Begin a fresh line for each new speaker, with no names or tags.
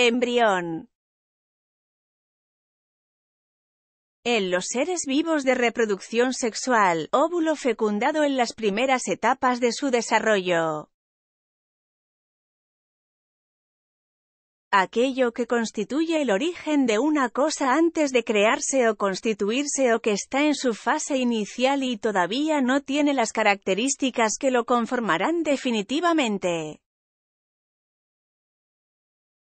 Embrión. En los seres vivos de reproducción sexual, óvulo fecundado en las primeras etapas de su desarrollo.
Aquello que constituye el origen de una cosa antes de crearse o constituirse o que está en su fase inicial y todavía no tiene las características que lo conformarán definitivamente.